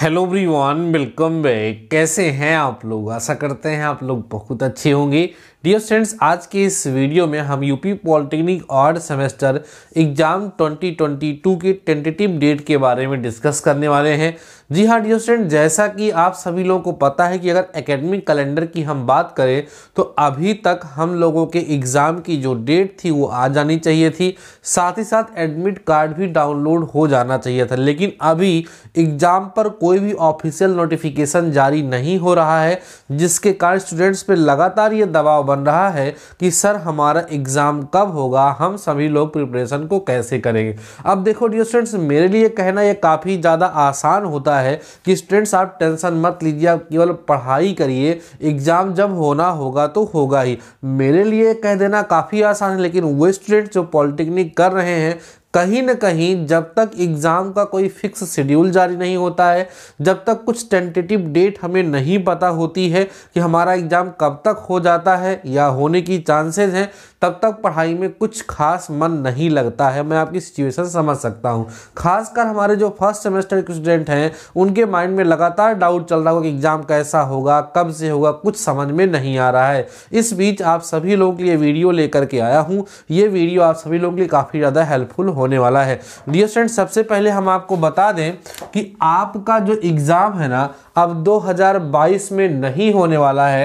hello everyone welcome back कैसे हैं आप लोग आशा करते हैं आप लोग बहुत अच्छे होंगे डियर स्टूडेंट्स आज के इस वीडियो में हम यूपी पॉलिटेक्निक और सेमेस्टर एग्ज़ाम 2022 के टेंटेटिव डेट के बारे में डिस्कस करने वाले हैं जी हाँ डियर स्टूडेंट जैसा कि आप सभी लोगों को पता है कि अगर एकेडमिक कैलेंडर की हम बात करें तो अभी तक हम लोगों के एग्ज़ाम की जो डेट थी वो आ जानी चाहिए थी साथ ही साथ एडमिट कार्ड भी डाउनलोड हो जाना चाहिए था लेकिन अभी एग्ज़ाम पर कोई भी ऑफिशियल नोटिफिकेशन जारी नहीं हो रहा है जिसके कारण स्टूडेंट्स पर लगातार ये दबाव बन रहा है कि सर हमारा एग्ज़ाम कब होगा हम सभी लोग प्रिपरेशन को कैसे करेंगे अब देखो डियर स्टूडेंट्स मेरे लिए कहना यह काफ़ी ज़्यादा आसान होता है है कि स्टूडेंट्स आप टेंशन मत लीजिए आप केवल पढ़ाई करिए एग्ज़ाम जब होना होगा तो होगा ही मेरे लिए कह देना काफ़ी आसान है लेकिन वो स्टूडेंट जो पॉलिटेक्निक कर रहे हैं कहीं ना कहीं जब तक एग्ज़ाम का कोई फिक्स शेड्यूल जारी नहीं होता है जब तक कुछ टेंटेटिव डेट हमें नहीं पता होती है कि हमारा एग्ज़ाम कब तक हो जाता है या होने की चांसेस हैं तब तक पढ़ाई में कुछ खास मन नहीं लगता है मैं आपकी सिचुएशन समझ सकता हूँ खासकर हमारे जो फर्स्ट सेमेस्टर के स्टूडेंट हैं उनके माइंड में लगातार डाउट चल रहा होगा कि एग्ज़ाम कैसा होगा कब से होगा कुछ समझ में नहीं आ रहा है इस बीच आप सभी लोगों के लिए वीडियो लेकर के आया हूँ ये वीडियो आप सभी लोगों के लिए काफ़ी ज़्यादा हेल्पफुल होने वाला है डियर स्टूडेंट सबसे पहले हम आपको बता दें कि आपका जो एग्ज़ाम है ना अब 2022 में नहीं होने वाला है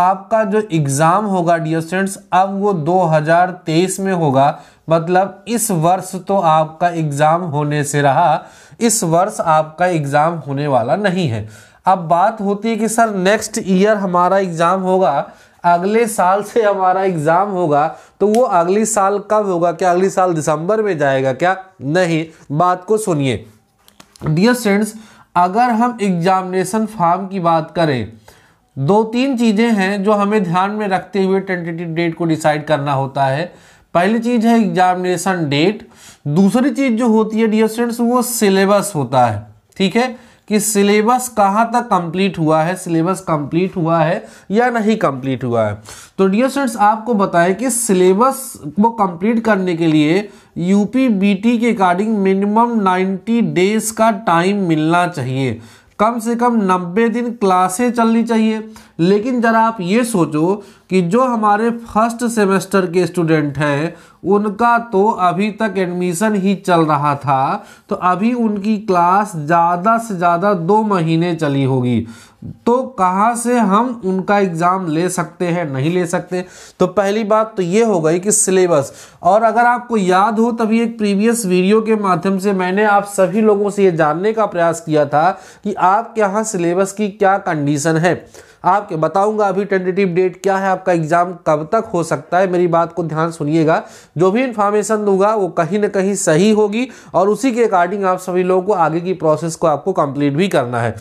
आपका जो एग्ज़ाम होगा डियर स्टूडेंट्स अब वो 2023 में होगा मतलब इस वर्ष तो आपका एग्ज़ाम होने से रहा इस वर्ष आपका एग्ज़ाम होने वाला नहीं है अब बात होती है कि सर नेक्स्ट ईयर हमारा एग्ज़ाम होगा अगले साल से हमारा एग्ज़ाम होगा तो वो अगले साल कब होगा क्या अगले साल दिसंबर में जाएगा क्या नहीं बात को सुनिए डियर स्टूडेंट्स अगर हम एग्जामिनेशन फॉर्म की बात करें दो तीन चीज़ें हैं जो हमें ध्यान में रखते हुए टेंटेटिव डेट को डिसाइड करना होता है पहली चीज़ है एग्जामिनेशन डेट दूसरी चीज़ जो होती है डियर स्टूडेंट्स वो सिलेबस होता है ठीक है कि सिलेबस कहाँ तक कंप्लीट हुआ है सिलेबस कंप्लीट हुआ है या नहीं कंप्लीट हुआ है तो डियर स्टूडेंट्स आपको बताएं कि सिलेबस को कंप्लीट करने के लिए यूपी बीटी के अकॉर्डिंग मिनिमम 90 डेज का टाइम मिलना चाहिए कम से कम 90 दिन क्लासें चलनी चाहिए लेकिन जरा आप ये सोचो कि जो हमारे फर्स्ट सेमेस्टर के स्टूडेंट हैं उनका तो अभी तक एडमिशन ही चल रहा था तो अभी उनकी क्लास ज़्यादा से ज़्यादा दो महीने चली होगी तो कहाँ से हम उनका एग्ज़ाम ले सकते हैं नहीं ले सकते तो पहली बात तो ये हो गई कि सिलेबस और अगर आपको याद हो तभी एक प्रीवियस वीडियो के माध्यम से मैंने आप सभी लोगों से ये जानने का प्रयास किया था कि आपके यहाँ सिलेबस की क्या कंडीशन है आपके बताऊंगा अभी टेंटेटिव डेट क्या है आपका एग्ज़ाम कब तक हो सकता है मेरी बात को ध्यान सुनिएगा जो भी इन्फॉर्मेशन दूंगा वो कहीं ना कहीं सही होगी और उसी के अकॉर्डिंग आप सभी लोगों को आगे की प्रोसेस को आपको कंप्लीट भी करना है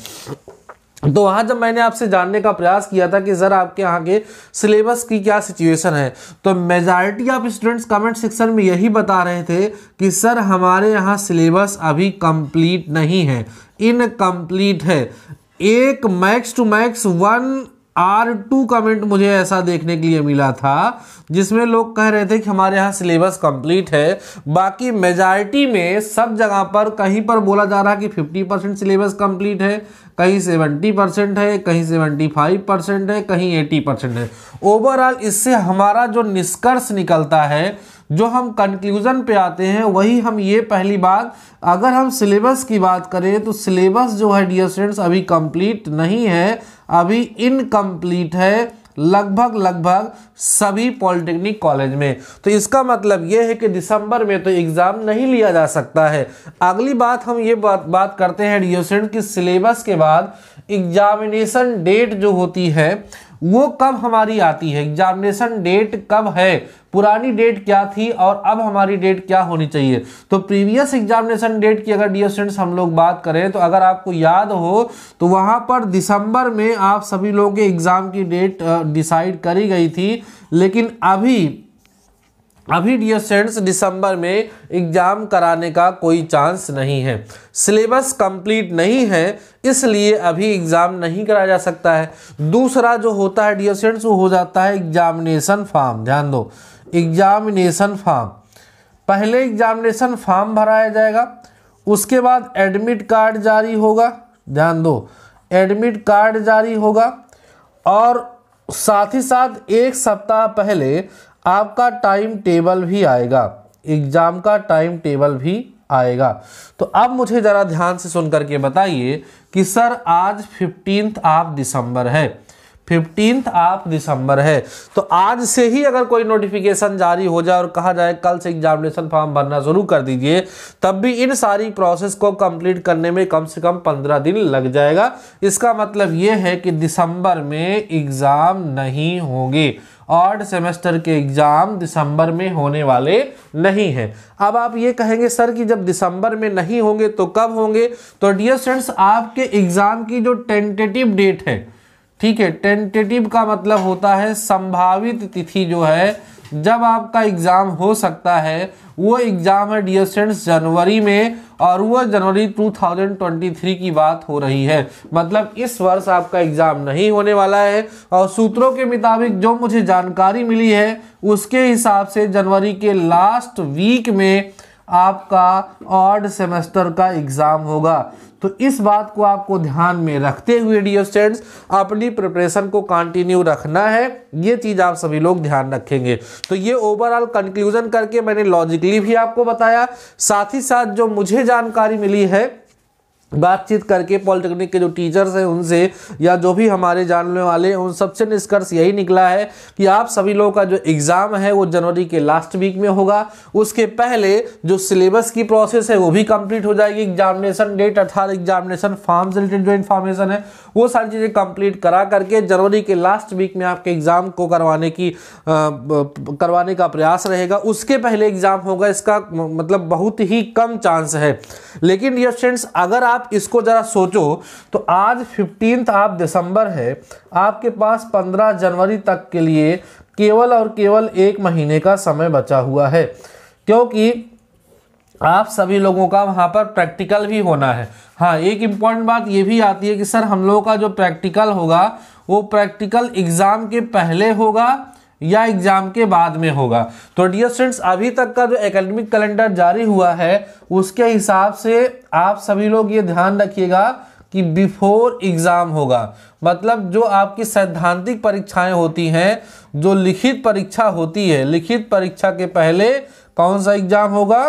तो वहाँ जब मैंने आपसे जानने का प्रयास किया था कि सर आपके यहाँ के सिलेबस की क्या सिचुएशन है तो majority of students comment section में यही बता रहे थे कि सर हमारे यहाँ सिलेबस अभी कंप्लीट नहीं है इनकम्प्लीट है एक max to max one or two comment मुझे ऐसा देखने के लिए मिला था जिसमें लोग कह रहे थे कि हमारे यहाँ सिलेबस कंप्लीट है बाकी मेजॉरिटी में सब जगह पर कहीं पर बोला जा रहा है कि 50 परसेंट सिलेबस कंप्लीट है कहीं 70 परसेंट है कहीं 75 परसेंट है कहीं 80 परसेंट है ओवरऑल इससे हमारा जो निष्कर्ष निकलता है जो हम कंक्लूज़न पे आते हैं वही हम ये पहली बात अगर हम सिलेबस की बात करें तो सिलेबस जो है डियर स्टूडेंट्स अभी कंप्लीट नहीं है अभी इनकम्प्लीट है लगभग लगभग सभी पॉलिटेक्निक कॉलेज में तो इसका मतलब यह है कि दिसंबर में तो एग्ज़ाम नहीं लिया जा सकता है अगली बात हम ये बात बात करते हैं डियोसेंट की सिलेबस के बाद एग्जामिनेशन डेट जो होती है वो कब हमारी आती है एग्जामिनेशन डेट कब है पुरानी डेट क्या थी और अब हमारी डेट क्या होनी चाहिए तो प्रीवियस एग्जामिनेशन डेट की अगर डी स्टूडेंट्स हम लोग बात करें तो अगर आपको याद हो तो वहाँ पर दिसंबर में आप सभी लोगों के एग्ज़ाम की डेट डिसाइड करी गई थी लेकिन अभी अभी डियर स्टूडेंट्स दिसंबर में एग्ज़ाम कराने का कोई चांस नहीं है सिलेबस कंप्लीट नहीं है इसलिए अभी एग्ज़ाम नहीं कराया जा सकता है दूसरा जो होता है डियर वो हो जाता है एग्जामिनेशन फॉर्म ध्यान दो एग्जामिनेशन फॉर्म पहले एग्जामिनेशन फॉर्म भराया जाएगा उसके बाद एडमिट कार्ड जारी होगा ध्यान दो एडमिट कार्ड जारी होगा और साथ ही साथ एक सप्ताह पहले आपका टाइम टेबल भी आएगा एग्ज़ाम का टाइम टेबल भी आएगा तो अब मुझे ज़रा ध्यान से सुन करके बताइए कि सर आज फिफ्टींथ ऑफ दिसंबर है फिफ्टींथ ऑफ दिसंबर है तो आज से ही अगर कोई नोटिफिकेशन जारी हो जाए और कहा जाए कल से एग्जामिनेशन फॉर्म भरना शुरू कर दीजिए तब भी इन सारी प्रोसेस को कंप्लीट करने में कम से कम पंद्रह दिन लग जाएगा इसका मतलब ये है कि दिसंबर में एग्ज़ाम नहीं होंगे ऑर्ड सेमेस्टर के एग्ज़ाम दिसंबर में होने वाले नहीं हैं अब आप ये कहेंगे सर कि जब दिसंबर में नहीं होंगे तो कब होंगे तो डियर स्टूडेंट्स आपके एग्ज़ाम की जो टेंटेटिव डेट है ठीक है टेंटेटिव का मतलब होता है संभावित तिथि जो है जब आपका एग्ज़ाम हो सकता है वो एग्ज़ाम है डियर स्टूडेंट्स जनवरी में और वो जनवरी 2023 की बात हो रही है मतलब इस वर्ष आपका एग्ज़ाम नहीं होने वाला है और सूत्रों के मुताबिक जो मुझे जानकारी मिली है उसके हिसाब से जनवरी के लास्ट वीक में आपका ऑर्ड सेमेस्टर का एग्ज़ाम होगा तो इस बात को आपको ध्यान में रखते हुए डियर स्टूडेंट्स अपनी प्रिपरेशन को कंटिन्यू रखना है ये चीज़ आप सभी लोग ध्यान रखेंगे तो ये ओवरऑल कंक्लूजन करके मैंने लॉजिकली भी आपको बताया साथ ही साथ जो मुझे जानकारी मिली है बातचीत करके पॉलिटेक्निक के जो टीचर्स हैं उनसे या जो भी हमारे जानने वाले हैं उन सबसे निष्कर्ष यही निकला है कि आप सभी लोगों का जो एग्ज़ाम है वो जनवरी के लास्ट वीक में होगा उसके पहले जो सिलेबस की प्रोसेस है वो भी कंप्लीट हो जाएगी एग्जामिनेशन डेट अर्थात एग्जामिनेशन फॉर्म से रिलेटेड जो इन्फॉर्मेशन है वो सारी चीज़ें कम्प्लीट करा करके जनवरी के लास्ट वीक में आपके एग्ज़ाम को करवाने की आ, करवाने का प्रयास रहेगा उसके पहले एग्ज़ाम होगा इसका मतलब बहुत ही कम चांस है लेकिन डियर फ्रेंड्स अगर आप इसको ज़रा सोचो तो आज फिफ्टीन आप दिसंबर है आपके पास पंद्रह जनवरी तक के लिए केवल और केवल एक महीने का समय बचा हुआ है क्योंकि आप सभी लोगों का वहाँ पर प्रैक्टिकल भी होना है हाँ एक इम्पॉर्टेंट बात ये भी आती है कि सर हम लोगों का जो प्रैक्टिकल होगा वो प्रैक्टिकल एग्ज़ाम के पहले होगा या एग्ज़ाम के बाद में होगा तो डियर स्टूडेंट्स अभी तक का जो एकेडमिक कैलेंडर जारी हुआ है उसके हिसाब से आप सभी लोग ये ध्यान रखिएगा कि बिफोर एग्ज़ाम होगा मतलब जो आपकी सैद्धांतिक परीक्षाएं होती हैं जो लिखित परीक्षा होती है लिखित परीक्षा के पहले कौन सा एग्ज़ाम होगा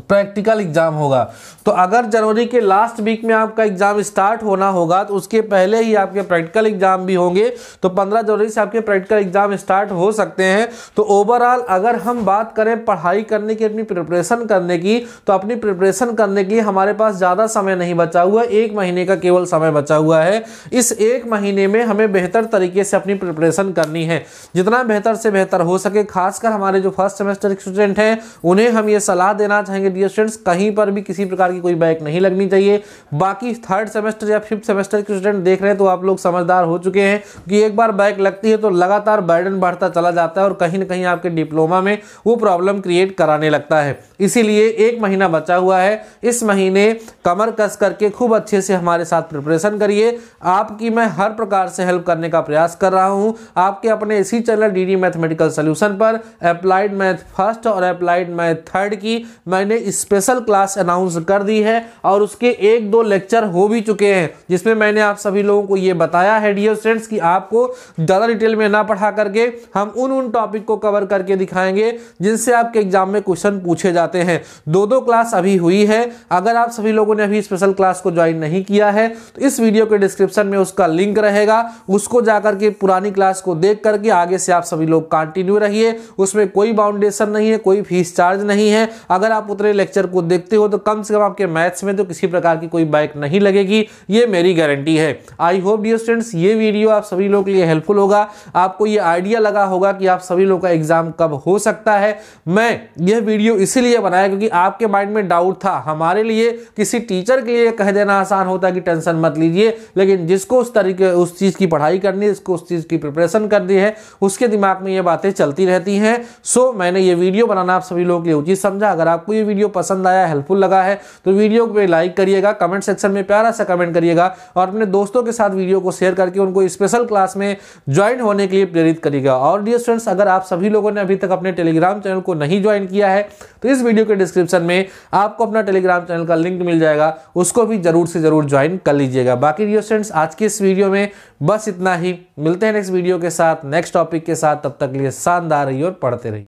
प्रैक्टिकल एग्ज़ाम होगा तो अगर जनवरी के लास्ट वीक में आपका एग्ज़ाम स्टार्ट होना होगा तो उसके पहले ही आपके प्रैक्टिकल एग्ज़ाम भी होंगे तो 15 जनवरी से आपके प्रैक्टिकल एग्ज़ाम स्टार्ट हो सकते हैं तो ओवरऑल अगर हम बात करें पढ़ाई करने की अपनी प्रिपरेशन करने की तो अपनी प्रिपरेशन करने के लिए हमारे पास ज़्यादा समय नहीं बचा हुआ एक महीने का केवल समय बचा हुआ है इस एक महीने में हमें बेहतर तरीके से अपनी प्रिपरेशन करनी है जितना बेहतर से बेहतर हो सके खासकर हमारे जो फर्स्ट सेमेस्टर स्टूडेंट हैं उन्हें हम ये सलाह देना चाहेंगे जाएंगे डियर स्टूडेंट्स कहीं पर भी किसी प्रकार की कोई बैक नहीं लगनी चाहिए बाकी थर्ड सेमेस्टर या फिफ्थ सेमेस्टर के स्टूडेंट देख रहे हैं तो आप लोग समझदार हो चुके हैं कि एक बार बैक लगती है तो लगातार बर्डन बढ़ता चला जाता है और कहीं ना कहीं आपके डिप्लोमा में वो प्रॉब्लम क्रिएट कराने लगता है इसीलिए एक महीना बचा हुआ है इस महीने कमर कस करके खूब अच्छे से हमारे साथ प्रिपरेशन करिए आपकी मैं हर प्रकार से हेल्प करने का प्रयास कर रहा हूँ आपके अपने इसी channel D D mathematical solution पर अप्लाइड मैथ फर्स्ट और अप्लाइड मैथ थर्ड की मैंने स्पेशल क्लास अनाउंस कर दी है और उसके एक दो लेक्चर हो भी चुके हैं जिसमें मैंने आप सभी लोगों को ये बताया है डियर स्टूडेंट्स कि आपको ज़्यादा डिटेल में ना पढ़ा करके हम उन उन टॉपिक को कवर करके दिखाएंगे जिनसे आपके एग्जाम में क्वेश्चन पूछे जाते जाते हैं दो दो क्लास अभी हुई है अगर आप सभी लोगों ने अभी स्पेशल क्लास को ज्वाइन नहीं किया है तो इस वीडियो के डिस्क्रिप्शन में उसका लिंक रहेगा उसको जाकर के पुरानी क्लास को देख करके आगे से आप सभी लोग कंटिन्यू रहिए उसमें कोई बाउंडेशन नहीं है कोई फीस चार्ज नहीं है अगर आप उतने लेक्चर को देखते हो तो कम से कम आपके मैथ्स में तो किसी प्रकार की कोई बैक नहीं लगेगी ये मेरी गारंटी है आई होप डियर स्टूडेंट्स ये वीडियो आप सभी लोग के लिए हेल्पफुल होगा आपको ये आइडिया लगा होगा कि आप सभी लोग का एग्जाम कब हो सकता है मैं यह वीडियो इसीलिए बनाया क्योंकि आपके माइंड में डाउट था हमारे लिए किसी टीचर के लिए कह देना आसान होता है कि टेंशन मत लीजिए लेकिन जिसको उस तरीके उस चीज़ की पढ़ाई करनी है जिसको उस चीज़ की प्रिपरेशन करनी है उसके दिमाग में ये बातें चलती रहती हैं सो मैंने ये वीडियो बनाना आप सभी लोगों के लिए उचित समझा अगर आपको ये वीडियो पसंद आया हेल्पफुल लगा है तो वीडियो को लाइक करिएगा कमेंट सेक्शन में प्यारा सा कमेंट करिएगा और अपने दोस्तों के साथ वीडियो को शेयर करके उनको स्पेशल क्लास में ज्वाइन होने के लिए प्रेरित करिएगा और डियर स्टूडेंट्स अगर आप सभी लोगों ने अभी तक अपने टेलीग्राम चैनल को नहीं ज्वाइन किया है तो इस वीडियो के डिस्क्रिप्शन में आपको अपना टेलीग्राम चैनल का लिंक मिल जाएगा उसको भी जरूर से जरूर ज्वाइन कर लीजिएगा बाकी डियर फ्रेंड्स आज के इस वीडियो में बस इतना ही मिलते हैं नेक्स्ट वीडियो के साथ नेक्स्ट टॉपिक के साथ तब तक लिए शानदार रही और पढ़ते रहिए